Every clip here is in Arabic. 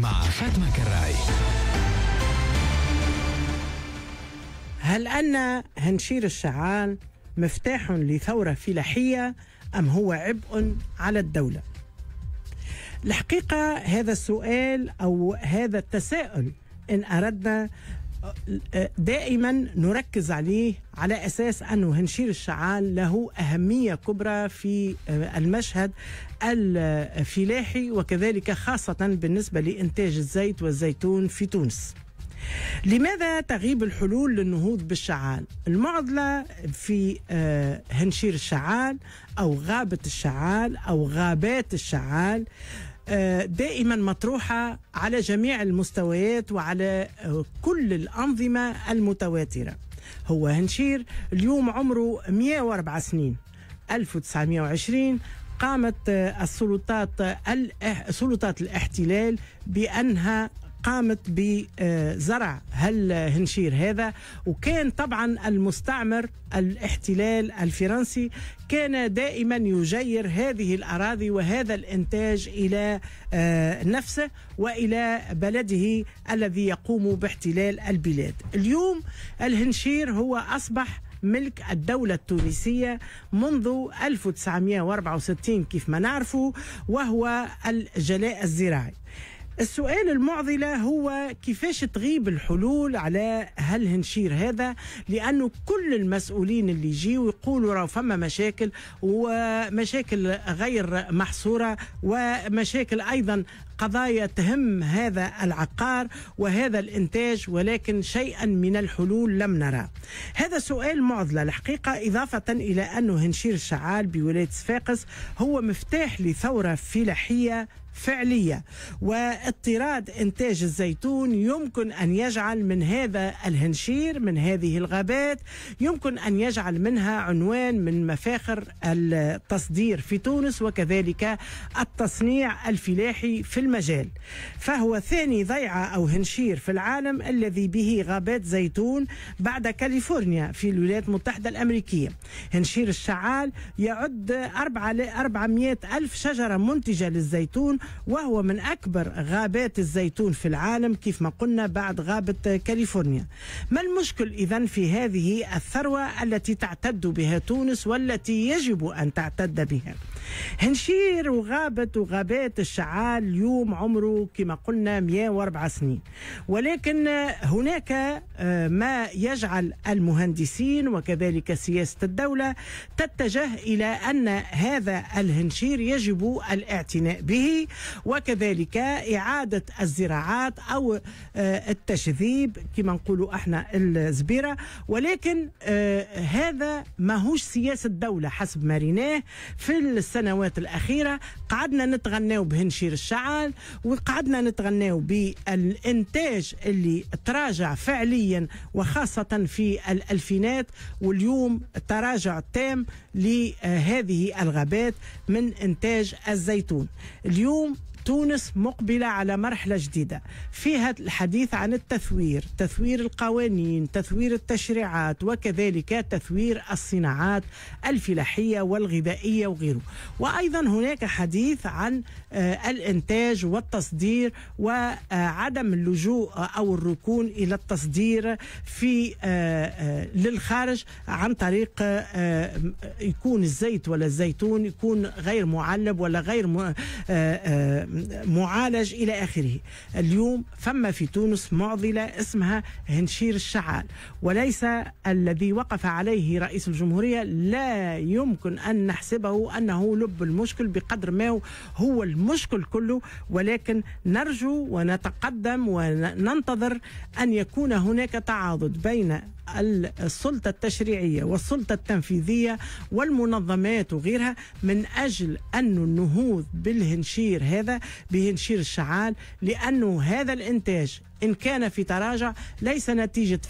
مع فاطمة كراي هل أن هنشير الشعال مفتاح لثورة فلاحية أم هو عبء على الدولة؟ الحقيقة هذا السؤال أو هذا التساؤل إن أردنا دائما نركز عليه على اساس انه هنشير الشعال له اهميه كبرى في آه، المشهد الفلاحي وكذلك خاصه بالنسبه لانتاج الزيت والزيتون في تونس. لماذا تغيب الحلول للنهوض بالشعال؟ المعضلة في آه، هنشير الشعال أو غابة الشعال أو غابات الشعال آه، دائما مطروحه على جميع المستويات وعلى آه، كل الانظمه المتواتره هو هنشير اليوم عمره 104 سنين 1920 قامت آه، السلطات السلطات الاحتلال بانها قامت بزرع هالهنشير هذا وكان طبعا المستعمر الاحتلال الفرنسي كان دائما يجير هذه الأراضي وهذا الإنتاج إلى آه، نفسه وإلى بلده الذي يقوم باحتلال البلاد اليوم الهنشير هو أصبح ملك الدولة التونسية منذ 1964 كيف ما نعرفه وهو الجلاء الزراعي السؤال المعضلة هو كيفاش تغيب الحلول على هالهنشير هذا لأنه كل المسؤولين اللي يجيوا يقولوا راه فما مشاكل ومشاكل غير محصورة ومشاكل أيضا قضايا تهم هذا العقار وهذا الانتاج ولكن شيئا من الحلول لم نرى هذا سؤال معضله الحقيقه اضافه الى انه هنشير الشعال بولايه صفاقس هو مفتاح لثوره فلاحيه فعلية واضطراد إنتاج الزيتون يمكن أن يجعل من هذا الهنشير من هذه الغابات يمكن أن يجعل منها عنوان من مفاخر التصدير في تونس وكذلك التصنيع الفلاحي في المجال فهو ثاني ضيعة أو هنشير في العالم الذي به غابات زيتون بعد كاليفورنيا في الولايات المتحدة الأمريكية هنشير الشعال يعد 400 ألف شجرة منتجة للزيتون وهو من أكبر غابات الزيتون في العالم كيف ما قلنا بعد غابة كاليفورنيا ما المشكل إذا في هذه الثروة التي تعتد بها تونس والتي يجب أن تعتد بها هنشير وغابت وغابات الشعال اليوم عمره كما قلنا 104 سنين ولكن هناك آه، ما يجعل المهندسين وكذلك سياسة الدولة تتجه إلى أن هذا الهنشير يجب الاعتناء به وكذلك إعادة الزراعات أو آه، التشذيب كما نقولوا احنا الزبيرة ولكن آه، هذا ماهوش سياسة الدولة حسب ما رناه في السنوات الأخيرة قعدنا نتغناو بهنشير الشعال وقعدنا نتغناو بالإنتاج اللي تراجع فعليا وخاصة في الألفينات واليوم تراجع تام لهذه الغابات من إنتاج الزيتون اليوم تونس مقبلة على مرحلة جديدة فيها الحديث عن التثوير تثوير القوانين تثوير التشريعات وكذلك تثوير الصناعات الفلاحية والغذائية وغيره وأيضا هناك حديث عن آه، الإنتاج والتصدير وعدم اللجوء أو الركون إلى التصدير في آه، آه، للخارج عن طريق يكون الزيت ولا الزيتون يكون غير معلب ولا غير معالج إلى آخره اليوم فما في تونس معضلة اسمها هنشير الشعال وليس الذي وقف عليه رئيس الجمهورية لا يمكن أن نحسبه أنه لب المشكل بقدر ما هو المشكل كله ولكن نرجو ونتقدم وننتظر أن يكون هناك تعاضد بين السلطة التشريعية والسلطة التنفيذية والمنظمات وغيرها من أجل أن النهوض بالهنشير هذا بهنشير الشعال لأنه هذا الإنتاج إن كان في تراجع ليس نتيجة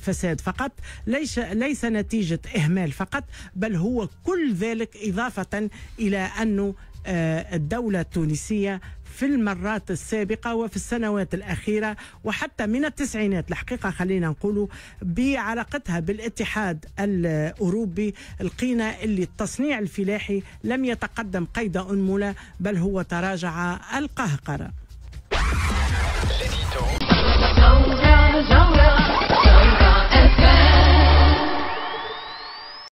فساد فقط ليس, ليس نتيجة إهمال فقط بل هو كل ذلك إضافة إلى أنه آه، الدولة التونسية في المرات السابقة وفي السنوات الأخيرة وحتى من التسعينات الحقيقة خلينا نقولوا بعلاقتها بالاتحاد الأوروبي لقينا اللي التصنيع الفلاحي لم يتقدم قيد أنملة بل هو تراجع القهقرة